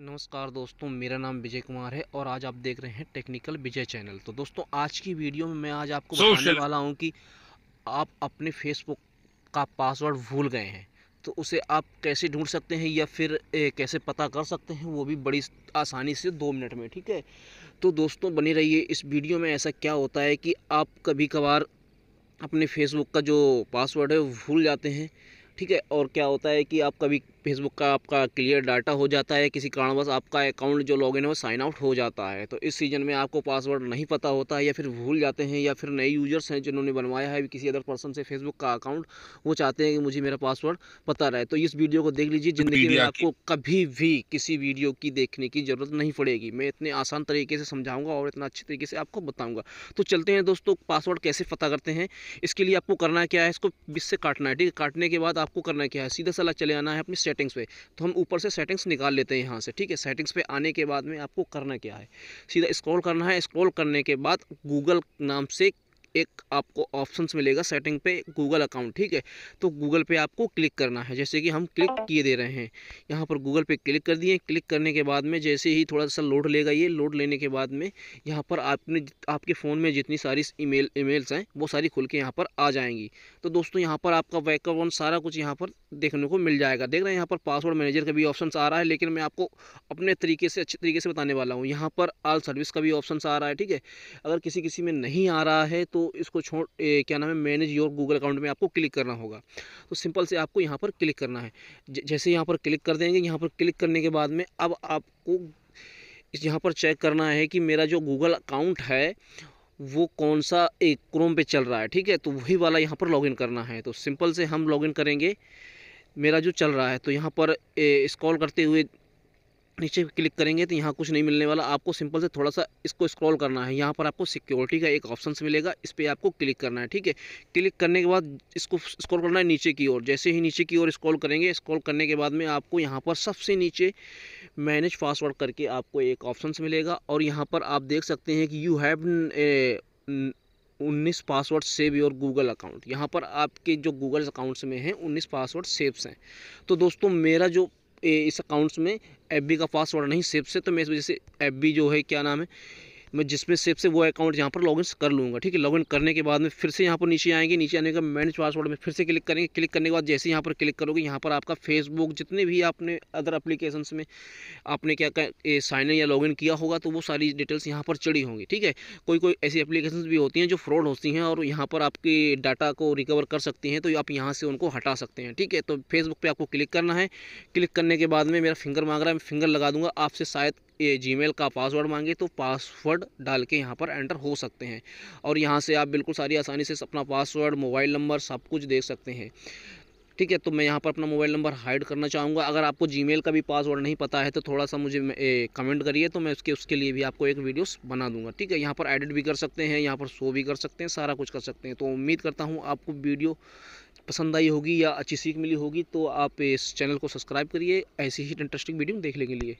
नमस्कार दोस्तों मेरा नाम विजय कुमार है और आज आप देख रहे हैं टेक्निकल विजय चैनल तो दोस्तों आज की वीडियो में मैं आज आपको बताने वाला हूं कि आप अपने फेसबुक का पासवर्ड भूल गए हैं तो उसे आप कैसे ढूंढ सकते हैं या फिर ए, कैसे पता कर सकते हैं वो भी बड़ी आसानी से दो मिनट में ठीक है तो दोस्तों बने रहिए इस वीडियो में ऐसा क्या होता है कि आप कभी कभार अपने फेसबुक का जो पासवर्ड है वो भूल जाते हैं ठीक है और क्या होता है कि आप कभी फेसबुक का आपका क्लियर डाटा हो जाता है किसी कारणवश आपका अकाउंट जो लॉगिन है वो साइन आउट हो जाता है तो इस सीज़न में आपको पासवर्ड नहीं पता होता है या फिर भूल जाते हैं या फिर नए यूज़र्स हैं जिन्होंने बनवाया है किसी अदर पर्सन से फेसबुक का अकाउंट वो चाहते हैं कि मुझे मेरा पासवर्ड पता रहे तो इस वीडियो को देख लीजिए ज़िंदगी में आपको कभी भी किसी वीडियो की देखने की ज़रूरत नहीं पड़ेगी मैं इतने आसान तरीके से समझाऊँगा और इतना अच्छे तरीके से आपको बताऊँगा तो चलते हैं दोस्तों पासवर्ड कैसे पता करते हैं इसके लिए आपको करना क्या है इसको बिस से काटना है ठीक है काटने के बाद आपको करना क्या है सीधा सलाह चले आना है अपनी सेटिंग्स पे तो हम ऊपर से सेटिंग्स निकाल लेते हैं यहाँ से ठीक है सेटिंग्स पे आने के बाद में आपको करना क्या है सीधा स्क्रॉल करना है स्क्रॉल करने के बाद गूगल नाम से एक आपको ऑप्शंस मिलेगा सेटिंग पे गूगल अकाउंट ठीक है तो गूगल पे आपको क्लिक करना है जैसे कि हम क्लिक किए दे रहे हैं यहाँ पर गूगल पे क्लिक कर दिए क्लिक करने के बाद में जैसे ही थोड़ा सा लोड लेगा ये लोड लेने के बाद में यहाँ पर आपने आपके फ़ोन में जितनी सारी ईमेल ईमेल्स हैं वो सारी खुल के यहाँ पर आ जाएंगी तो दोस्तों यहाँ पर आपका बैकअप सारा कुछ यहाँ पर देखने को मिल जाएगा देख रहे हैं यहाँ पर पासवर्ड मैनेजर का भी ऑप्शन आ रहा है लेकिन मैं आपको अपने तरीके से अच्छे तरीके से बताने वाला हूँ यहाँ पर आल सर्विस का भी ऑप्शन आ रहा है ठीक है अगर किसी किसी में नहीं आ रहा है तो इसको छोड़ क्या नाम है मैनेज योर गूगल अकाउंट में आपको क्लिक करना होगा तो सिंपल से आपको यहाँ पर क्लिक करना है जैसे यहाँ पर क्लिक कर देंगे यहाँ पर क्लिक करने के बाद में अब आपको यहाँ पर चेक करना है कि मेरा जो गूगल अकाउंट है वो कौन सा एक क्रोम पे चल रहा है ठीक है तो वही वाला यहाँ पर लॉगिन करना है तो सिंपल से हम लॉगिन करेंगे मेरा जो चल रहा है तो यहाँ पर इस्कॉल करते हुए नीचे क्लिक करेंगे तो यहाँ कुछ नहीं मिलने वाला आपको सिंपल से थोड़ा सा इसको स्क्रॉल करना है यहाँ पर आपको सिक्योरिटी का एक ऑप्शन मिलेगा इस पर आपको क्लिक करना है ठीक है क्लिक करने के बाद इसको स्क्रॉल करना है नीचे की ओर जैसे ही नीचे की ओर स्क्रॉल करेंगे स्क्रॉल करने के बाद में आपको यहाँ पर सबसे नीचे मैनेज पासवर्ड करके आपको एक ऑप्शन मिलेगा और यहाँ पर आप देख सकते हैं कि यू हैव उन्नीस password save your Google account यहाँ पर आपके जो गूगल अकाउंट्स में हैं उन्नीस पासवर्ड सेव्स हैं तो दोस्तों मेरा जो इस अकाउंट्स में एफ का पासवर्ड नहीं सेव से तो मैं इस वजह से एफ जो है क्या नाम है मैं जिसमें सेफ से वो अकाउंट यहाँ पर लॉगिन कर लूँगा ठीक है लॉगिन करने के बाद में फिर से यहाँ पर नीचे आएंगे नीचे आने का मैनेज पासवर्ड में फिर से क्लिक करेंगे क्लिक करने के बाद जैसे यहाँ पर क्लिक करोगे यहाँ पर आपका फेसबुक जितने भी आपने अदर अप्लीकेशंस में आपने क्या साइन इन या लॉगिन किया होगा तो वो सारी डिटेल्स यहाँ पर चढ़ी होंगी ठीक है कोई कोई ऐसी अप्लीकेशन भी होती हैं जो फ्रॉड होती हैं और यहाँ पर आपके डाटा को रिकवर कर सकती हैं तो आप यहाँ से उनको हटा सकते हैं ठीक है तो फेसबुक पर आपको क्लिक करना है क्लिक करने के बाद में मेरा फिंगर मांग रहा है मैं फिंगर लगा दूंगा आपसे शायद ये जीमेल का पासवर्ड मांगे तो पासवर्ड डाल के यहाँ पर एंटर हो सकते हैं और यहाँ से आप बिल्कुल सारी आसानी से अपना पासवर्ड मोबाइल नंबर सब कुछ देख सकते हैं ठीक है तो मैं यहाँ पर अपना मोबाइल नंबर हाइड करना चाहूँगा अगर आपको जीमेल का भी पासवर्ड नहीं पता है तो थोड़ा सा मुझे ए, कमेंट करिए तो मैं उसके उसके लिए भी आपको एक वीडियोस बना दूंगा ठीक है यहाँ पर एडिट भी कर सकते हैं यहाँ पर शो भी कर सकते हैं सारा कुछ कर सकते हैं तो उम्मीद करता हूँ आपको वीडियो पसंद आई होगी या अच्छी सीख मिली होगी तो आप इस चैनल को सब्सक्राइब करिए ऐसी ही इंटरेस्टिंग वीडियो देखने के लिए